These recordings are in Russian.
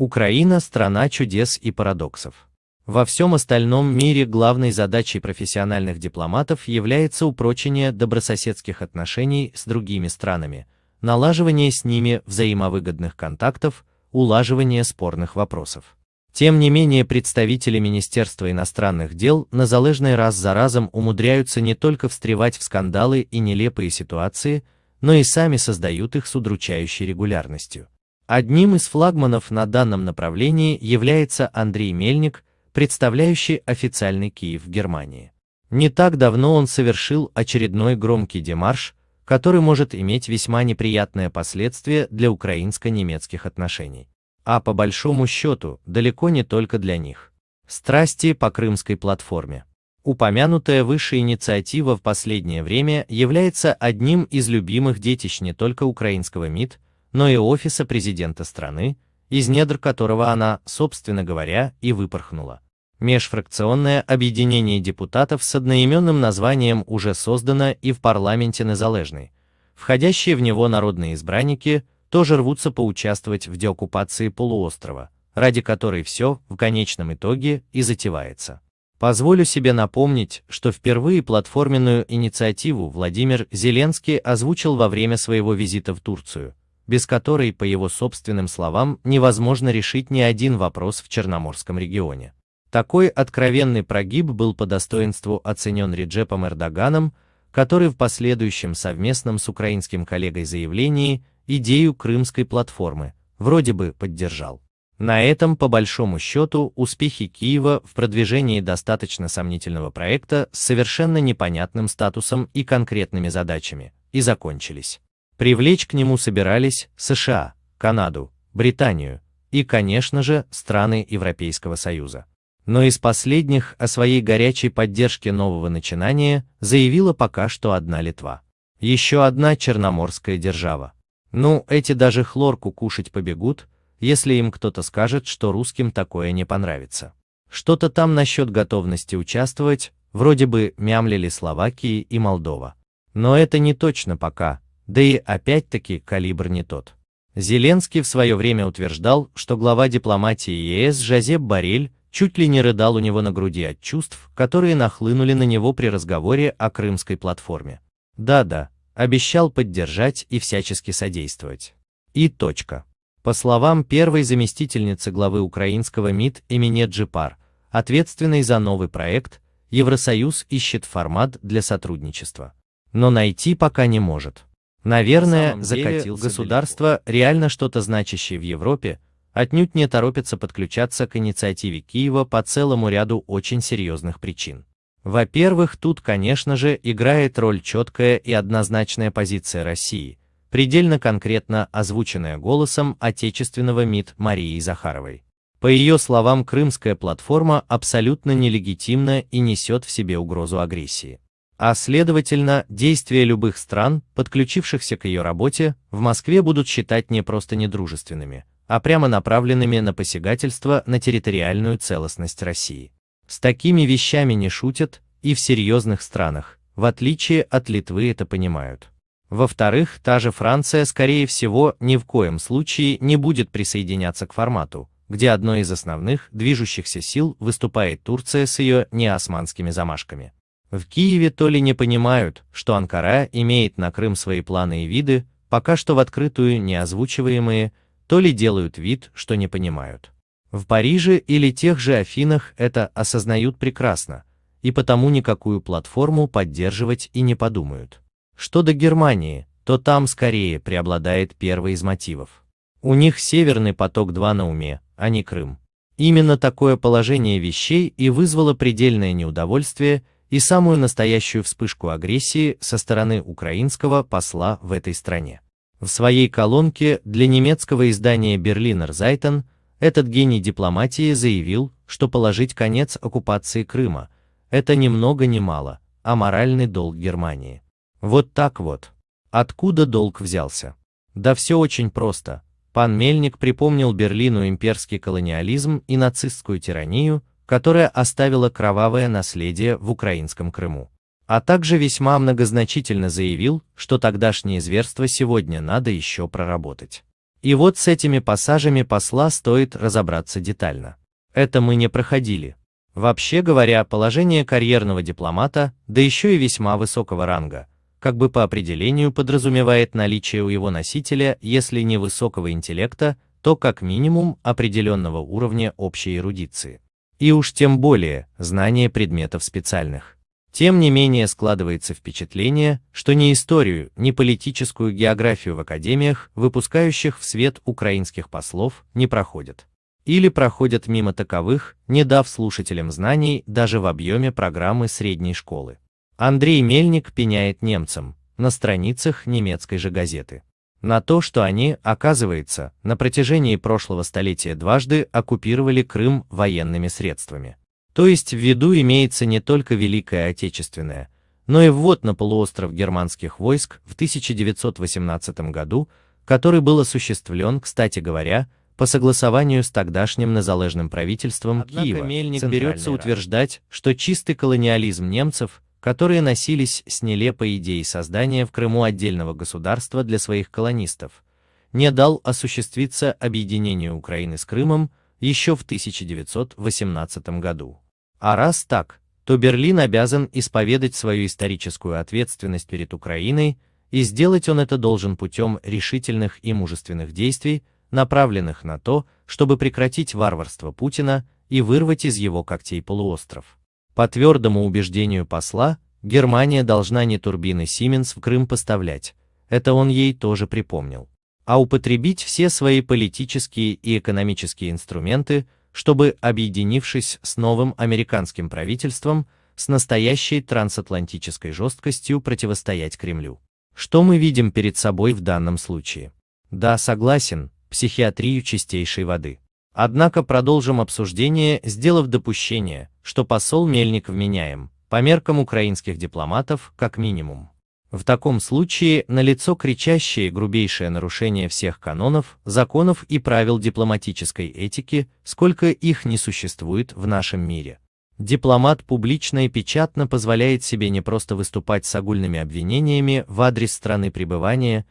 Украина – страна чудес и парадоксов. Во всем остальном мире главной задачей профессиональных дипломатов является упрочение добрососедских отношений с другими странами, налаживание с ними взаимовыгодных контактов, улаживание спорных вопросов. Тем не менее представители Министерства иностранных дел на залежный раз за разом умудряются не только встревать в скандалы и нелепые ситуации, но и сами создают их с удручающей регулярностью. Одним из флагманов на данном направлении является Андрей Мельник, представляющий официальный Киев в Германии. Не так давно он совершил очередной громкий демарш, который может иметь весьма неприятные последствия для украинско-немецких отношений. А по большому счету, далеко не только для них. Страсти по крымской платформе. Упомянутая выше инициатива в последнее время является одним из любимых детищ не только украинского МИД, но и офиса президента страны, из недр которого она, собственно говоря, и выпорхнула. Межфракционное объединение депутатов с одноименным названием уже создано и в парламенте Незалежный. Входящие в него народные избранники тоже рвутся поучаствовать в деоккупации полуострова, ради которой все в конечном итоге и затевается. Позволю себе напомнить, что впервые платформенную инициативу Владимир Зеленский озвучил во время своего визита в Турцию, без которой, по его собственным словам, невозможно решить ни один вопрос в Черноморском регионе. Такой откровенный прогиб был по достоинству оценен Реджепом Эрдоганом, который в последующем совместном с украинским коллегой заявлении идею крымской платформы вроде бы поддержал. На этом, по большому счету, успехи Киева в продвижении достаточно сомнительного проекта с совершенно непонятным статусом и конкретными задачами и закончились. Привлечь к нему собирались США, Канаду, Британию и, конечно же, страны Европейского Союза. Но из последних о своей горячей поддержке нового начинания заявила пока что одна Литва. Еще одна черноморская держава. Ну, эти даже хлорку кушать побегут, если им кто-то скажет, что русским такое не понравится. Что-то там насчет готовности участвовать, вроде бы мямлили Словакии и Молдова. Но это не точно пока, да и опять-таки калибр не тот. Зеленский в свое время утверждал, что глава дипломатии ЕС Жозеп Барель чуть ли не рыдал у него на груди от чувств, которые нахлынули на него при разговоре о крымской платформе. Да-да, обещал поддержать и всячески содействовать. И точка. По словам первой заместительницы главы украинского МИД имени Джипар, ответственной за новый проект, Евросоюз ищет формат для сотрудничества. Но найти пока не может. Наверное, На деле, государство, далеко. реально что-то значащее в Европе, отнюдь не торопится подключаться к инициативе Киева по целому ряду очень серьезных причин. Во-первых, тут, конечно же, играет роль четкая и однозначная позиция России, предельно конкретно озвученная голосом отечественного МИД Марии Захаровой. По ее словам, крымская платформа абсолютно нелегитимна и несет в себе угрозу агрессии а следовательно, действия любых стран, подключившихся к ее работе, в Москве будут считать не просто недружественными, а прямо направленными на посягательство на территориальную целостность России. С такими вещами не шутят и в серьезных странах, в отличие от Литвы это понимают. Во-вторых, та же Франция, скорее всего, ни в коем случае не будет присоединяться к формату, где одной из основных движущихся сил выступает Турция с ее неосманскими замашками. В Киеве то ли не понимают, что Анкара имеет на Крым свои планы и виды, пока что в открытую не озвучиваемые, то ли делают вид, что не понимают. В Париже или тех же Афинах это осознают прекрасно, и потому никакую платформу поддерживать и не подумают. Что до Германии, то там скорее преобладает первый из мотивов. У них Северный поток-2 на уме, а не Крым. Именно такое положение вещей и вызвало предельное неудовольствие и самую настоящую вспышку агрессии со стороны украинского посла в этой стране. В своей колонке для немецкого издания Berliner Zeitung этот гений дипломатии заявил, что положить конец оккупации Крыма – это ни много ни мало, а моральный долг Германии. Вот так вот. Откуда долг взялся? Да все очень просто. Пан Мельник припомнил Берлину имперский колониализм и нацистскую тиранию, которая оставила кровавое наследие в украинском Крыму. А также весьма многозначительно заявил, что тогдашнее зверство сегодня надо еще проработать. И вот с этими пассажами посла стоит разобраться детально. Это мы не проходили. Вообще говоря, положение карьерного дипломата, да еще и весьма высокого ранга, как бы по определению подразумевает наличие у его носителя, если не высокого интеллекта, то как минимум определенного уровня общей эрудиции и уж тем более знание предметов специальных. Тем не менее складывается впечатление, что ни историю, ни политическую географию в академиях, выпускающих в свет украинских послов, не проходят. Или проходят мимо таковых, не дав слушателям знаний даже в объеме программы средней школы. Андрей Мельник пеняет немцам на страницах немецкой же газеты на то, что они, оказывается, на протяжении прошлого столетия дважды оккупировали Крым военными средствами. То есть в виду имеется не только Великая Отечественная, но и ввод на полуостров германских войск в 1918 году, который был осуществлен, кстати говоря, по согласованию с тогдашним незалежным правительством Однако Киева. Мельник берется утверждать, что чистый колониализм немцев – которые носились с нелепой идеей создания в Крыму отдельного государства для своих колонистов, не дал осуществиться объединению Украины с Крымом еще в 1918 году. А раз так, то Берлин обязан исповедать свою историческую ответственность перед Украиной, и сделать он это должен путем решительных и мужественных действий, направленных на то, чтобы прекратить варварство Путина и вырвать из его когтей полуостров. По твердому убеждению посла, Германия должна не турбины Siemens в Крым поставлять, это он ей тоже припомнил, а употребить все свои политические и экономические инструменты, чтобы, объединившись с новым американским правительством, с настоящей трансатлантической жесткостью противостоять Кремлю. Что мы видим перед собой в данном случае? Да, согласен, психиатрию чистейшей воды. Однако продолжим обсуждение, сделав допущение, что посол Мельник вменяем, по меркам украинских дипломатов, как минимум. В таком случае налицо кричащее и грубейшее нарушение всех канонов, законов и правил дипломатической этики, сколько их не существует в нашем мире. Дипломат публично и печатно позволяет себе не просто выступать с огульными обвинениями в адрес страны пребывания,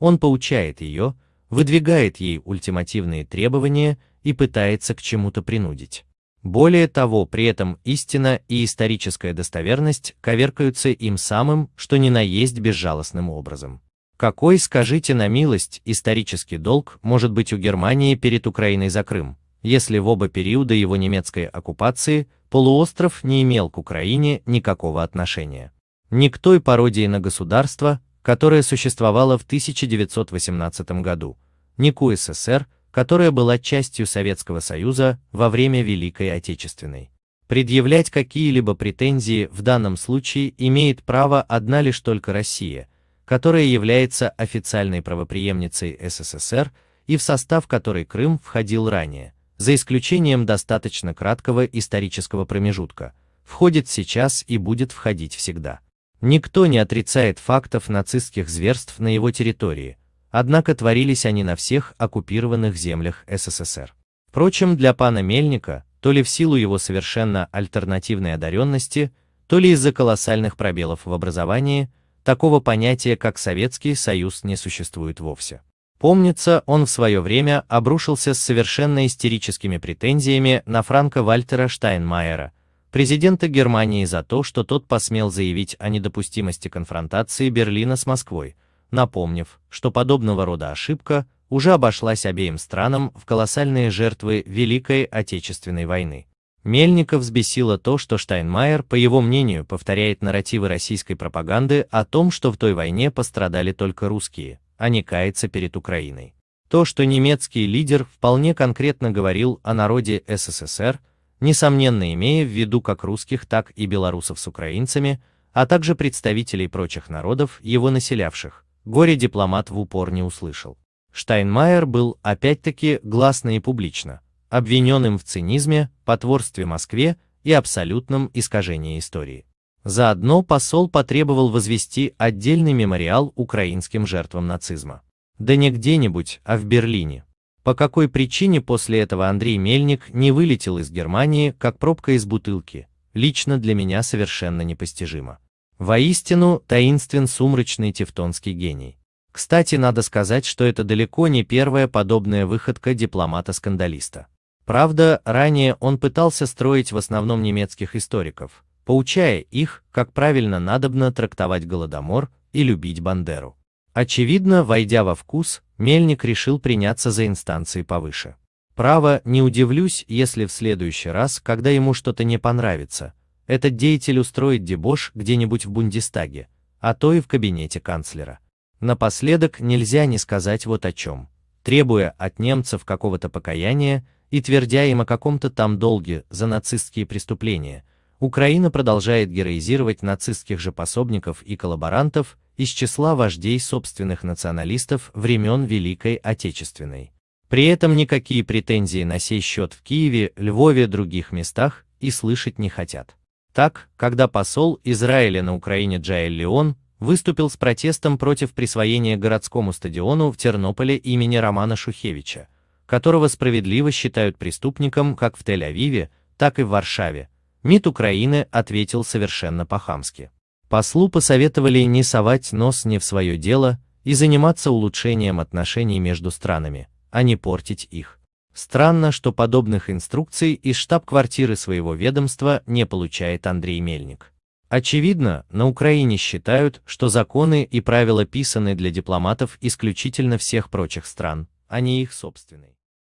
он поучает ее, выдвигает ей ультимативные требования и пытается к чему-то принудить. Более того, при этом истина и историческая достоверность коверкаются им самым, что ни на есть безжалостным образом. Какой, скажите на милость, исторический долг может быть у Германии перед Украиной за Крым, если в оба периода его немецкой оккупации полуостров не имел к Украине никакого отношения? Ни к той пародии на государство, которое существовало в 1918 году, ни к УССР, которая была частью Советского Союза во время Великой Отечественной. Предъявлять какие-либо претензии в данном случае имеет право одна лишь только Россия, которая является официальной правоприемницей СССР и в состав которой Крым входил ранее, за исключением достаточно краткого исторического промежутка, входит сейчас и будет входить всегда. Никто не отрицает фактов нацистских зверств на его территории, Однако творились они на всех оккупированных землях СССР. Впрочем, для пана Мельника, то ли в силу его совершенно альтернативной одаренности, то ли из-за колоссальных пробелов в образовании, такого понятия, как Советский Союз, не существует вовсе. Помнится, он в свое время обрушился с совершенно истерическими претензиями на Франка Вальтера Штайнмайера, президента Германии за то, что тот посмел заявить о недопустимости конфронтации Берлина с Москвой, напомнив, что подобного рода ошибка уже обошлась обеим странам в колоссальные жертвы Великой Отечественной войны. Мельников взбесило то, что Штайнмайер, по его мнению, повторяет нарративы российской пропаганды о том, что в той войне пострадали только русские, а не кается перед Украиной. То, что немецкий лидер вполне конкретно говорил о народе СССР, несомненно имея в виду как русских, так и белорусов с украинцами, а также представителей прочих народов, его населявших, горе-дипломат в упор не услышал. Штайнмайер был, опять-таки, гласно и публично, обвиненным в цинизме, потворстве Москве и абсолютном искажении истории. Заодно посол потребовал возвести отдельный мемориал украинским жертвам нацизма. Да не где-нибудь, а в Берлине. По какой причине после этого Андрей Мельник не вылетел из Германии, как пробка из бутылки, лично для меня совершенно непостижимо. Воистину, таинствен сумрачный тевтонский гений. Кстати, надо сказать, что это далеко не первая подобная выходка дипломата-скандалиста. Правда, ранее он пытался строить в основном немецких историков, поучая их, как правильно надобно трактовать Голодомор и любить Бандеру. Очевидно, войдя во вкус, Мельник решил приняться за инстанции повыше. Право, не удивлюсь, если в следующий раз, когда ему что-то не понравится, этот деятель устроит дебош где-нибудь в Бундестаге, а то и в кабинете канцлера. Напоследок нельзя не сказать вот о чем. Требуя от немцев какого-то покаяния и твердя им о каком-то там долге за нацистские преступления, Украина продолжает героизировать нацистских же пособников и коллаборантов из числа вождей собственных националистов времен Великой Отечественной. При этом никакие претензии на сей счет в Киеве, Львове, других местах и слышать не хотят. Так, когда посол Израиля на Украине Джаэль Леон выступил с протестом против присвоения городскому стадиону в Тернополе имени Романа Шухевича, которого справедливо считают преступником как в Тель-Авиве, так и в Варшаве, МИД Украины ответил совершенно по-хамски. Послу посоветовали не совать нос не в свое дело и заниматься улучшением отношений между странами, а не портить их. Странно, что подобных инструкций из штаб-квартиры своего ведомства не получает Андрей Мельник. Очевидно, на Украине считают, что законы и правила писаны для дипломатов исключительно всех прочих стран, а не их собственные.